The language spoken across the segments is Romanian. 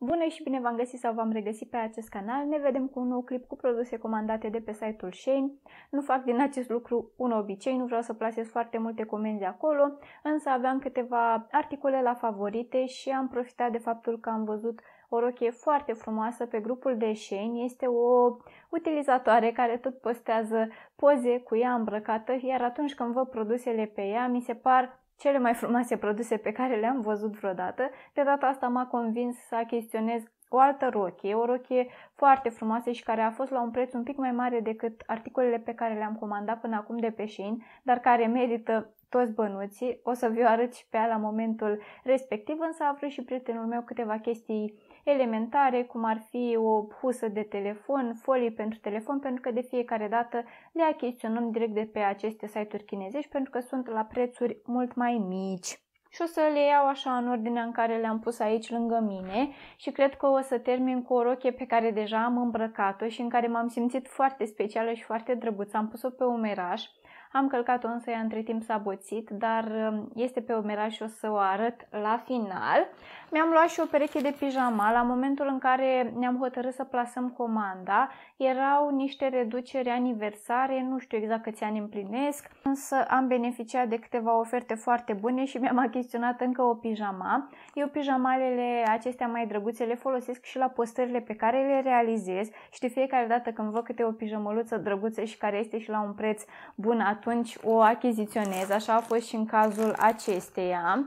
Bună și bine v-am găsit sau v-am regăsit pe acest canal. Ne vedem cu un nou clip cu produse comandate de pe site-ul Shane. Nu fac din acest lucru un obicei, nu vreau să plasez foarte multe comenzi acolo, însă aveam câteva articole la favorite și am profitat de faptul că am văzut o rochie foarte frumoasă pe grupul de Shane. Este o utilizatoare care tot postează poze cu ea îmbrăcată, iar atunci când văd produsele pe ea, mi se par cele mai frumoase produse pe care le-am văzut vreodată. De data asta m-a convins să achiziționez o altă rochie, o rochie foarte frumoasă și care a fost la un preț un pic mai mare decât articolele pe care le-am comandat până acum de pe Shein, dar care merită toți bănuții. O să vi-o arăt și pe ea la momentul respectiv, însă a vrut și prietenul meu câteva chestii elementare, cum ar fi o husă de telefon, folii pentru telefon, pentru că de fiecare dată le achiziționăm direct de pe aceste site-uri chinezești, pentru că sunt la prețuri mult mai mici. Și o să le iau așa în ordinea în care le-am pus aici lângă mine și cred că o să termin cu o rochie pe care deja am îmbrăcat-o și în care m-am simțit foarte specială și foarte drăguță. Am pus-o pe umeraș am călcat-o însă, ea între timp s-a boțit, dar um, este pe omera și o să o arăt la final. Mi-am luat și o pereche de pijama. La momentul în care ne-am hotărât să plasăm comanda, erau niște reduceri aniversare, nu știu exact câți ani împlinesc, însă am beneficiat de câteva oferte foarte bune și mi-am achiziționat încă o pijama. Eu pijamalele acestea mai drăguțe le folosesc și la postările pe care le realizez și de fiecare dată când văd câte o pijamăluță drăguță și care este și la un preț bun, atunci o achiziționez, așa a fost și în cazul acesteia.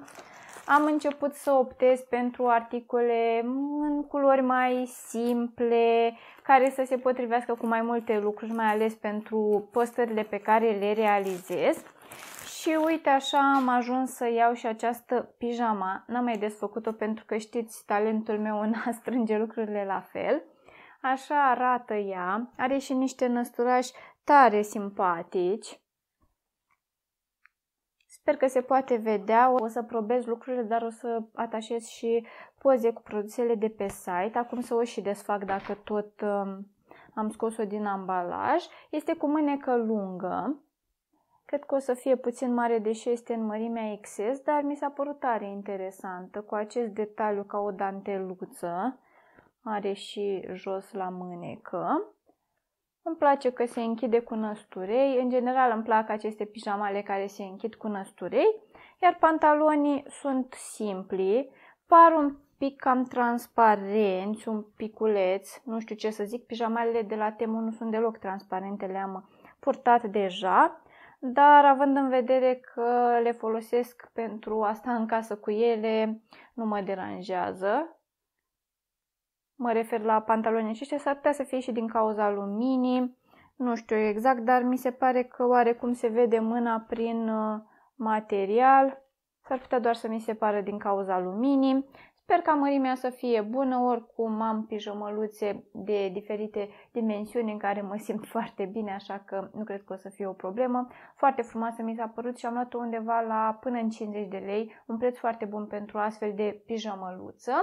Am început să optez pentru articole în culori mai simple, care să se potrivească cu mai multe lucruri, mai ales pentru postările pe care le realizez. Și uite așa am ajuns să iau și această pijama. N-am mai desfăcut-o pentru că știți talentul meu în a strânge lucrurile la fel. Așa arată ea. Are și niște năsturași tare simpatici. Sper că se poate vedea, o să probez lucrurile, dar o să atașez și poze cu produsele de pe site. Acum să o și desfac dacă tot um, am scos-o din ambalaj. Este cu mânecă lungă. Cred că o să fie puțin mare, deși este în mărimea exces, dar mi s-a părut tare interesantă cu acest detaliu ca o danteluță. Are și jos la mânecă. Îmi place că se închide cu năsturei, în general îmi plac aceste pijamale care se închid cu năsturei, iar pantalonii sunt simpli, par un pic cam transparenți, un piculeț, nu știu ce să zic, pijamalele de la Temu nu sunt deloc transparente, le-am purtat deja, dar având în vedere că le folosesc pentru asta în casă cu ele, nu mă deranjează mă refer la pantaloni aceștia, s-ar putea să fie și din cauza luminii, nu știu exact, dar mi se pare că oarecum se vede mâna prin uh, material, s-ar putea doar să mi se pară din cauza luminii. Sper ca mărimea să fie bună, oricum am pijamăluțe de diferite dimensiuni în care mă simt foarte bine, așa că nu cred că o să fie o problemă. Foarte frumoasă mi s-a părut și am luat-o undeva la până în 50 de lei, un preț foarte bun pentru astfel de pijamăluță.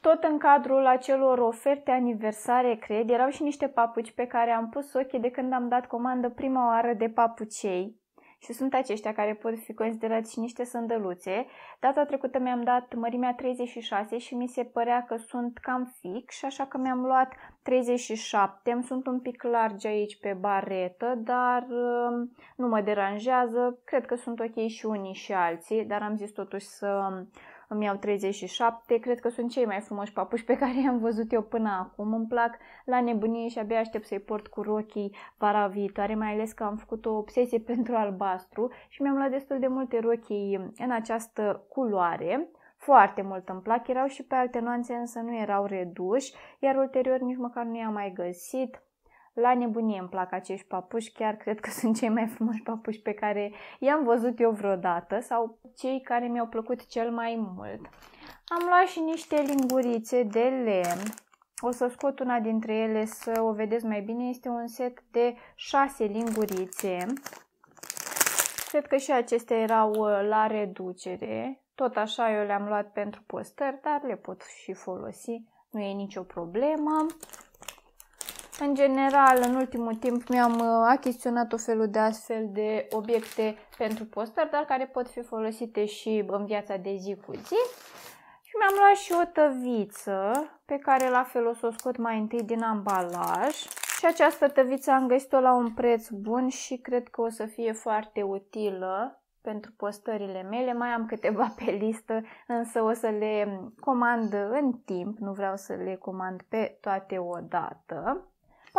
Tot în cadrul acelor oferte aniversare, cred, erau și niște papuci pe care am pus ochii de când am dat comandă prima oară de papucei și sunt aceștia care pot fi considerați și niște sândăluțe. Data trecută mi-am dat mărimea 36 și mi se părea că sunt cam fix, așa că mi-am luat 37. Îmi sunt un pic largi aici pe baretă, dar um, nu mă deranjează. Cred că sunt ok și unii și alții, dar am zis totuși să îmi iau 37, cred că sunt cei mai frumoși papuși pe care i-am văzut eu până acum, îmi plac la nebunie și abia aștept să-i port cu rochii vara viitoare, mai ales că am făcut o obsesie pentru albastru și mi-am luat destul de multe rochii în această culoare foarte mult îmi plac, erau și pe alte nuanțe, însă nu erau reduși, iar ulterior nici măcar nu i-am mai găsit. La nebunie îmi plac acești papuși, chiar cred că sunt cei mai frumoși papuși pe care i-am văzut eu vreodată sau cei care mi-au plăcut cel mai mult. Am luat și niște lingurițe de lemn. O să scot una dintre ele să o vedeți mai bine. Este un set de 6 lingurițe. Cred că și acestea erau uh, la reducere. Tot așa eu le-am luat pentru postări, dar le pot și folosi. Nu e nicio problemă. În general, în ultimul timp mi-am uh, achiziționat o felul de astfel de obiecte pentru poster, dar care pot fi folosite și în viața de zi cu zi. Și mi-am luat și o tăviță pe care la fel o să o scot mai întâi din ambalaj. Și această tăviță am găsit-o la un preț bun și cred că o să fie foarte utilă pentru postările mele. Mai am câteva pe listă, însă o să le comand în timp, nu vreau să le comand pe toate odată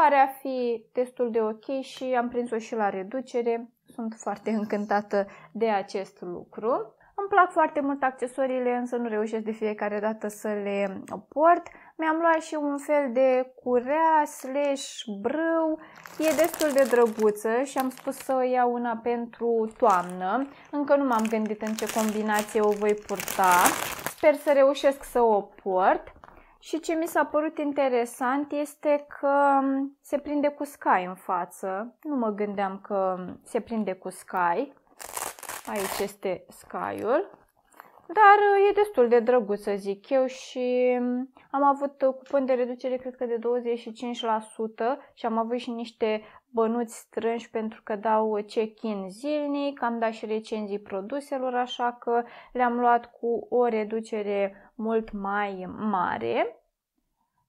pare a fi destul de ok și am prins-o și la reducere. Sunt foarte încântată de acest lucru. Îmi plac foarte mult accesoriile, însă nu reușesc de fiecare dată să le port. Mi-am luat și un fel de curea slash brâu. E destul de drăguță și am spus să o iau una pentru toamnă. Încă nu m-am gândit în ce combinație o voi purta. Sper să reușesc să o port. Și ce mi s-a părut interesant este că se prinde cu Sky în față. Nu mă gândeam că se prinde cu Sky. Aici este Sky-ul. Dar uh, e destul de drăguț, să zic eu, și am avut uh, cupon de reducere, cred că de 25% și am avut și niște bănuți strânși pentru că dau uh, check-in zilnic, am dat și recenzii produselor, așa că le-am luat cu o reducere mult mai mare.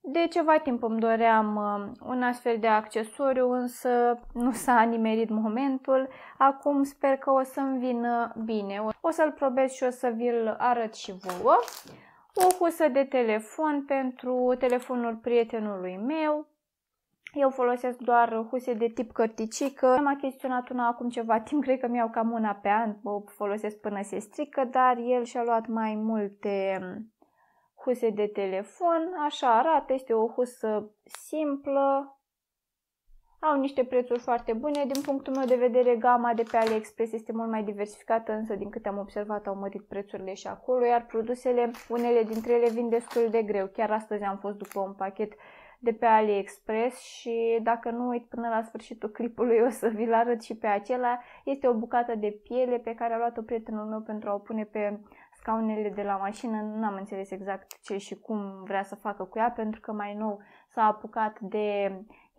De ceva timp îmi doream uh, un astfel de accesoriu, însă nu s-a nimerit momentul. Acum sper că o să-mi vină bine. O să-l probez și o să vi-l arăt și vouă. O husă de telefon pentru telefonul prietenului meu. Eu folosesc doar huse de tip cărticică. Am achiziționat una acum ceva timp, cred că mi-au cam una pe an, o folosesc până se strică, dar el și-a luat mai multe huse de telefon, așa arată, este o husă simplă, au niște prețuri foarte bune, din punctul meu de vedere gama de pe AliExpress este mult mai diversificată, însă din câte am observat au mărit prețurile și acolo, iar produsele, unele dintre ele vin destul de greu, chiar astăzi am fost după un pachet de pe AliExpress și dacă nu uit până la sfârșitul clipului o să vi-l arăt și pe acela. Este o bucată de piele pe care a luat-o prietenul meu pentru a o pune pe scaunele de la mașină, nu am înțeles exact ce și cum vrea să facă cu ea, pentru că mai nou s-a apucat de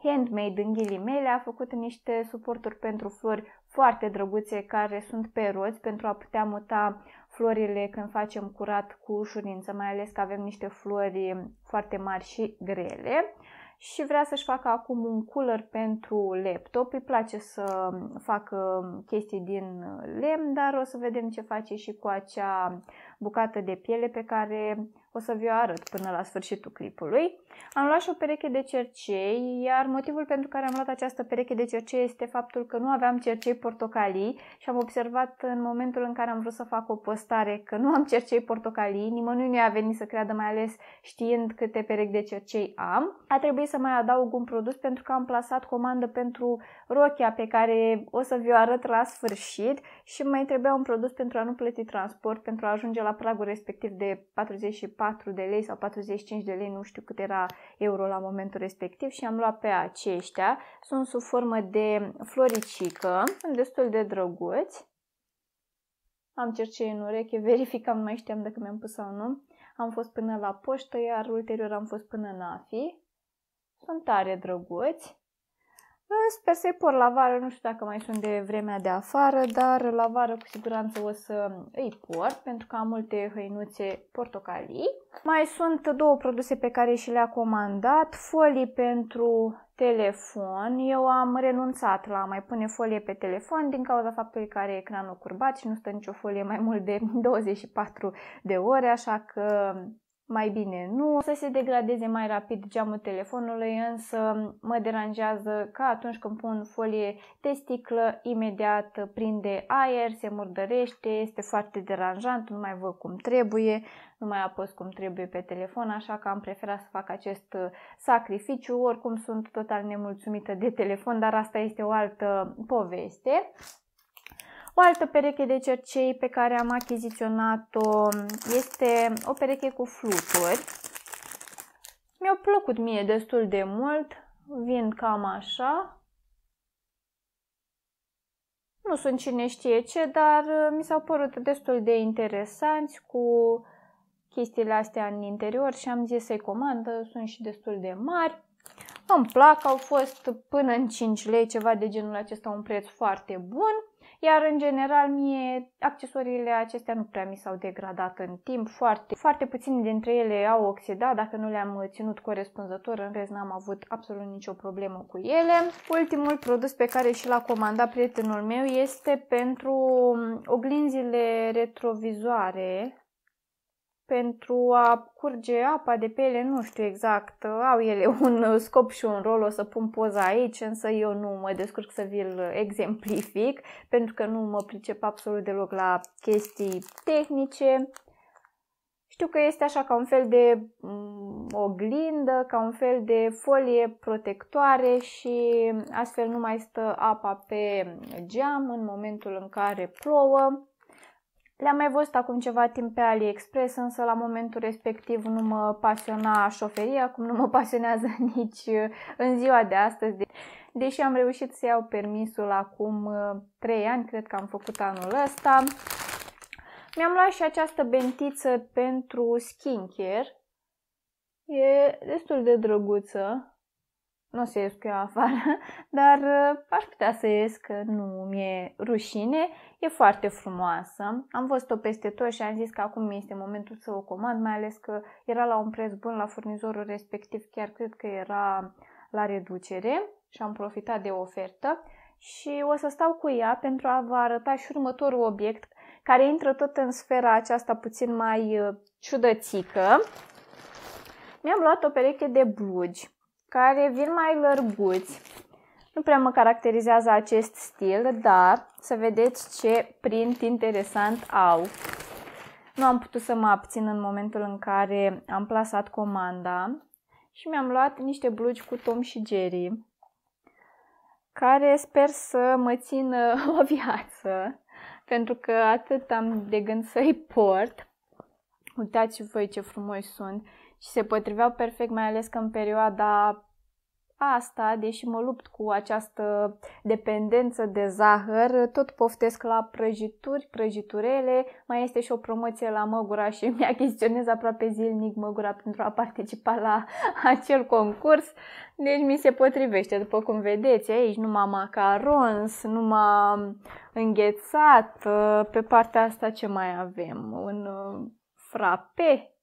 handmade în ghilimele, a făcut niște suporturi pentru flori foarte drăguțe care sunt pe roți pentru a putea muta florile când facem curat cu ușurință, mai ales că avem niște flori foarte mari și grele și vrea să-și facă acum un cooler pentru laptop. Îi place să facă chestii din lemn, dar o să vedem ce face și cu acea bucată de piele pe care o să vi-o arăt până la sfârșitul clipului. Am luat și o pereche de cercei, iar motivul pentru care am luat această pereche de cercei este faptul că nu aveam cercei portocalii și am observat în momentul în care am vrut să fac o postare că nu am cercei portocalii, nimănui nu a venit să creadă, mai ales știind câte perechi de cercei am. A trebuit să mai adaug un produs pentru că am plasat comandă pentru rochia pe care o să vi-o arăt la sfârșit și mai trebuia un produs pentru a nu plăti transport, pentru a ajunge la pragul respectiv de 44 de lei sau 45 de lei, nu știu cât era era euro la momentul respectiv și am luat pe aceștia. Sunt sub formă de floricică, sunt destul de drăguți. Am cercei în ureche, verificam, mai știam dacă mi-am pus sau nu. Am fost până la poștă, iar ulterior am fost până în AFI. Sunt tare drăguți. Sper să-i por la vară, nu știu dacă mai sunt de vremea de afară, dar la vară cu siguranță o să îi por pentru că am multe hăinuțe portocalii. Mai sunt două produse pe care și le-a comandat, folii pentru telefon. Eu am renunțat la a mai pune folie pe telefon din cauza faptului că are ecranul curbat și nu stă nicio folie mai mult de 24 de ore, așa că mai bine nu, să se degradeze mai rapid geamul telefonului, însă mă deranjează că atunci când pun folie de sticlă, imediat prinde aer, se murdărește, este foarte deranjant, nu mai văd cum trebuie, nu mai apăs cum trebuie pe telefon, așa că am preferat să fac acest uh, sacrificiu, oricum sunt total nemulțumită de telefon, dar asta este o altă poveste. O altă pereche de cercei pe care am achiziționat-o este o pereche cu fluturi. Mi-au plăcut mie destul de mult, vin cam așa. Nu sunt cine știe ce, dar uh, mi s-au părut destul de interesanți cu chestiile astea în interior și am zis să-i comandă, uh, sunt și destul de mari. Îmi plac, au fost până în 5 lei, ceva de genul acesta, un preț foarte bun. Iar în general mie accesoriile acestea nu prea mi s-au degradat în timp, foarte, foarte puține dintre ele au oxidat, dacă nu le-am ținut corespunzător, în rest n-am avut absolut nicio problemă cu ele. Ultimul produs pe care și l-a comandat prietenul meu este pentru oglinzile retrovizoare pentru a curge apa de pe ele, nu știu exact, au ele un scop și un rol, o să pun poza aici, însă eu nu mă descurc să vi-l exemplific, pentru că nu mă pricep absolut deloc la chestii tehnice. Știu că este așa ca un fel de mm, oglindă, ca un fel de folie protectoare și astfel nu mai stă apa pe geam în momentul în care plouă. Le-am mai văzut acum ceva timp pe AliExpress, însă la momentul respectiv nu mă pasiona șoferia, acum nu mă pasionează nici uh, în ziua de astăzi. Deși am reușit să iau permisul acum 3 uh, ani, cred că am făcut anul ăsta. Mi-am luat și această bentiță pentru skincare. E destul de drăguță nu o să ies cu eu afară, dar uh, aș putea să ies că nu mi-e rușine, e foarte frumoasă. Am văzut-o peste tot și am zis că acum este momentul să o comand, mai ales că era la un preț bun la furnizorul respectiv, chiar cred că era la reducere și am profitat de ofertă și o să stau cu ea pentru a vă arăta și următorul obiect care intră tot în sfera aceasta puțin mai uh, ciudățică. Mi-am luat o pereche de blugi care vin mai lărguți. Nu prea mă caracterizează acest stil, dar să vedeți ce print interesant au. Nu am putut să mă abțin în momentul în care am plasat comanda și mi-am luat niște blugi cu Tom și Jerry, care sper să mă țină o viață, pentru că atât am de gând să-i port. Uitați-vă ce frumoși sunt și se potriveau perfect, mai ales că în perioada asta, deși mă lupt cu această dependență de zahăr, tot poftesc la prăjituri, prăjiturele, mai este și o promoție la Măgura și mi achiziționez aproape zilnic Măgura pentru a participa la acel concurs, deci mi se potrivește, după cum vedeți aici, numai macarons, numai înghețat, pe partea asta ce mai avem? Un frape,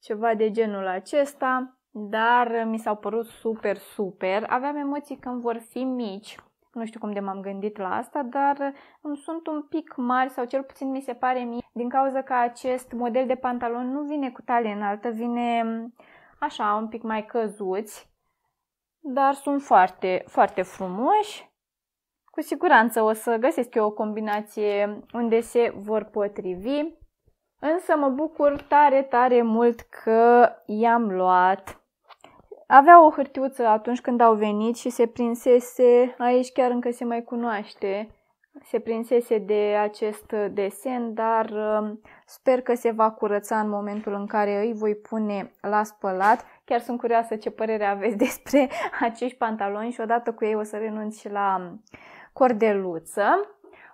ceva de genul acesta, dar mi s-au părut super, super. Aveam emoții când vor fi mici, nu știu cum de m-am gândit la asta, dar îmi sunt un pic mari sau cel puțin mi se pare mie, din cauza că acest model de pantalon nu vine cu talie înaltă, vine mm, așa, un pic mai căzuți, dar sunt foarte, foarte frumoși. Cu siguranță o să găsesc eu o combinație unde se vor potrivi. Însă mă bucur tare, tare mult că i-am luat. Avea o hârtiuță atunci când au venit și se prinsese, aici chiar încă se mai cunoaște, se prinsese de acest desen, dar um, sper că se va curăța în momentul în care îi voi pune la spălat. Chiar sunt curioasă ce părere aveți despre acești pantaloni și odată cu ei o să renunț și la um, cordeluță.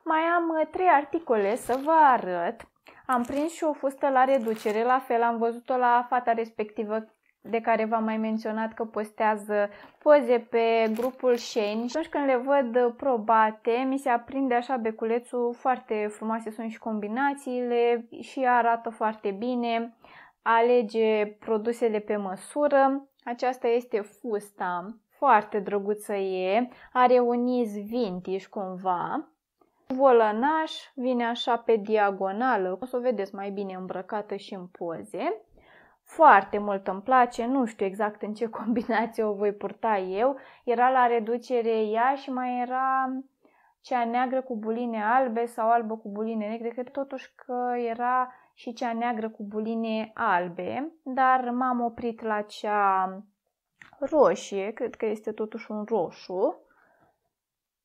Mai am uh, trei articole să vă arăt. Am prins și o fustă la reducere, la fel am văzut-o la fata respectivă de care v-am mai menționat că postează poze pe grupul Shane. Atunci când le văd probate, mi se aprinde așa beculețul, foarte frumoase sunt și combinațiile și arată foarte bine, alege produsele pe măsură. Aceasta este fusta, foarte drăguță e, are un iz vintage cumva volănaș, vine așa pe diagonală, o să o vedeți mai bine îmbrăcată și în poze. Foarte mult îmi place, nu știu exact în ce combinație o voi purta eu. Era la reducere ea și mai era cea neagră cu buline albe sau albă cu buline negre, cred totuși că era și cea neagră cu buline albe, dar m-am oprit la cea roșie, cred că este totuși un roșu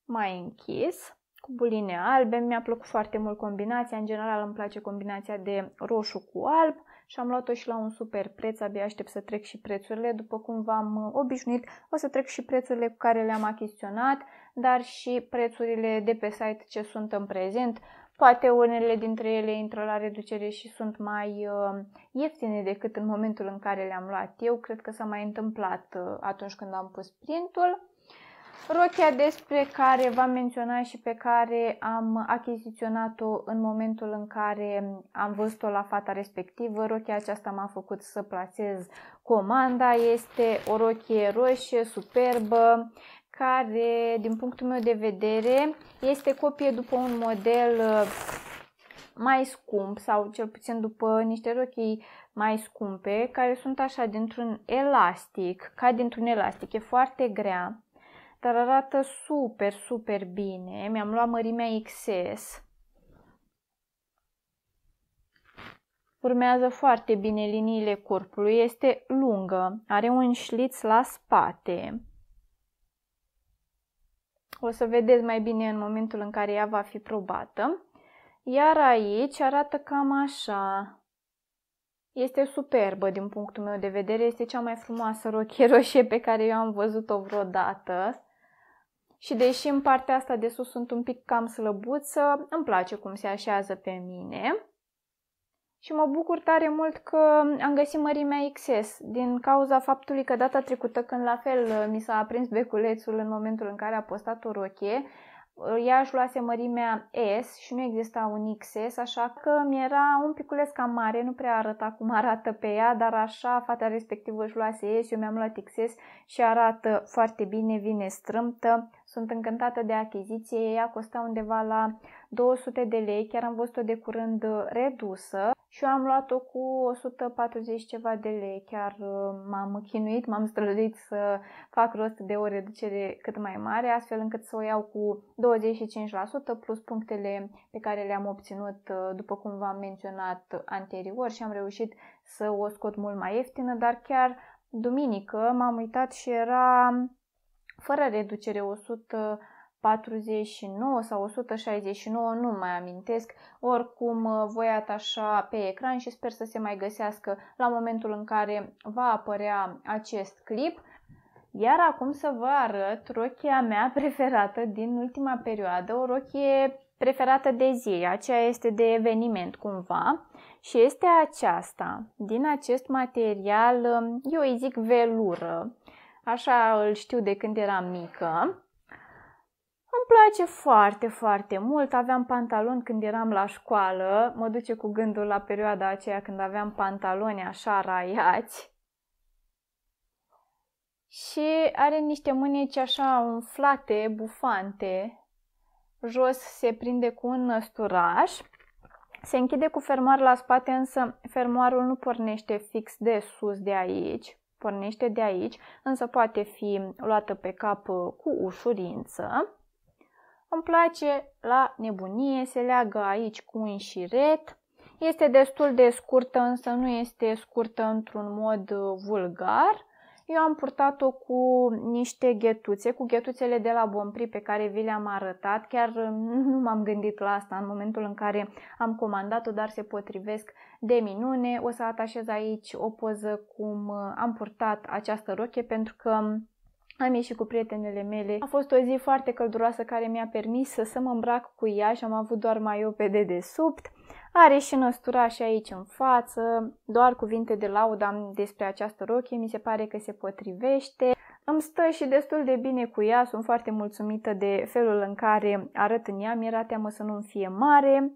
mai închis cu buline albe, mi-a plăcut foarte mult combinația, în general îmi place combinația de roșu cu alb și am luat-o și la un super preț, abia aștept să trec și prețurile, după cum v-am uh, obișnuit, o să trec și prețurile cu care le-am achiziționat, dar și prețurile de pe site ce sunt în prezent, Poate unele dintre ele intră la reducere și sunt mai uh, ieftine decât în momentul în care le-am luat eu. Cred că s-a mai întâmplat uh, atunci când am pus printul. Rochia despre care v-am menționat și pe care am achiziționat-o în momentul în care am văzut-o la fata respectivă, rochia aceasta m-a făcut să placez comanda. Este o rochie roșie, superbă, care, din punctul meu de vedere, este copie după un model uh, mai scump sau cel puțin după niște rochii mai scumpe, care sunt așa dintr-un elastic, ca dintr-un elastic, e foarte grea dar arată super, super bine. Mi-am luat mărimea XS. Urmează foarte bine liniile corpului, este lungă, are un șliț la spate. O să vedeți mai bine în momentul în care ea va fi probată. Iar aici arată cam așa. Este superbă din punctul meu de vedere, este cea mai frumoasă rochie roșie pe care eu am văzut-o vreodată și deși în partea asta de sus sunt un pic cam slăbuță, îmi place cum se așează pe mine. Și mă bucur tare mult că am găsit mărimea XS, din cauza faptului că data trecută când la fel mi s-a aprins beculețul în momentul în care a postat o rochie, ea își luase mărimea S și nu exista un XS, așa că mi-era un piculeț cam mare, nu prea arăta cum arată pe ea, dar așa fata respectivă își luase S, eu mi-am luat XS și arată foarte bine, vine strâmtă, sunt încântată de achiziție, ea costa undeva la 200 de lei, chiar am văzut-o de curând redusă și eu am luat-o cu 140 ceva de lei. Chiar uh, m-am chinuit, m-am străduit să fac rost de o reducere cât mai mare, astfel încât să o iau cu 25% plus punctele pe care le-am obținut, uh, după cum v-am menționat anterior și am reușit să o scot mult mai ieftină, dar chiar duminică m-am uitat și era fără reducere 100 49 sau 169, nu mai amintesc, oricum uh, voi atașa pe ecran și sper să se mai găsească la momentul în care va apărea acest clip. Iar acum să vă arăt rochia mea preferată din ultima perioadă, o rochie preferată de zi, aceea este de eveniment cumva și este aceasta, din acest material, um, eu îi zic velură, așa îl știu de când eram mică place foarte, foarte mult. Aveam pantaloni când eram la școală. Mă duce cu gândul la perioada aceea când aveam pantaloni așa raiați. Și are niște mâneci așa umflate, bufante. Jos se prinde cu un năsturaș. Se închide cu fermoar la spate, însă fermoarul nu pornește fix de sus de aici, pornește de aici, însă poate fi luată pe cap cu ușurință. Îmi place la nebunie, se leagă aici cu un șiret. Este destul de scurtă, însă nu este scurtă într-un mod uh, vulgar. Eu am purtat-o cu niște ghetuțe, cu ghetuțele de la Bompri pe care vi le-am arătat. Chiar uh, nu m-am gândit la asta în momentul în care am comandat-o, dar se potrivesc de minune. O să atașez aici o poză cum uh, am purtat această roche pentru că um, am ieșit cu prietenele mele. A fost o zi foarte călduroasă care mi-a permis să, să mă îmbrac cu ea și am avut doar maiou pe dedesubt. Are și și aici în față, doar cuvinte de laudă am despre această rochie, mi se pare că se potrivește. Îmi stă și destul de bine cu ea, sunt foarte mulțumită de felul în care arăt în ea, mi era teamă să nu-mi fie mare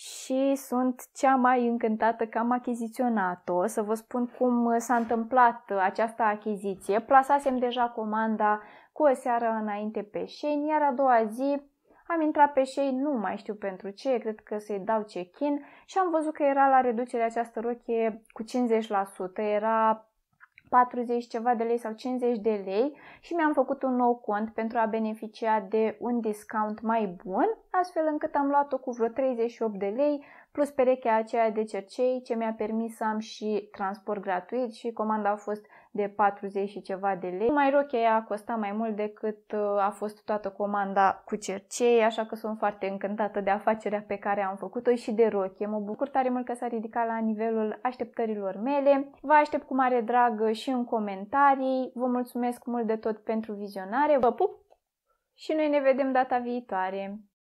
și sunt cea mai încântată că am achiziționat-o. Să vă spun cum uh, s-a întâmplat uh, această achiziție. Plasasem deja comanda cu o seară înainte pe Shein, iar a doua zi am intrat pe Shein, nu mai știu pentru ce, cred că să-i dau check-in și am văzut că era la reducere această rochie cu 50%, era 40 ceva de lei sau 50 de lei și mi-am făcut un nou cont pentru a beneficia de un discount mai bun, astfel încât am luat-o cu vreo 38 de lei plus perechea aceea de cercei ce mi-a permis să am și transport gratuit și comanda a fost de 40 și ceva de lei. Mai rochia ea a costat mai mult decât uh, a fost toată comanda cu cercei, așa că sunt foarte încântată de afacerea pe care am făcut-o și de rochie. Mă bucur tare mult că s-a ridicat la nivelul așteptărilor mele. Vă aștept cu mare drag și în comentarii. Vă mulțumesc mult de tot pentru vizionare. Vă pup și noi ne vedem data viitoare.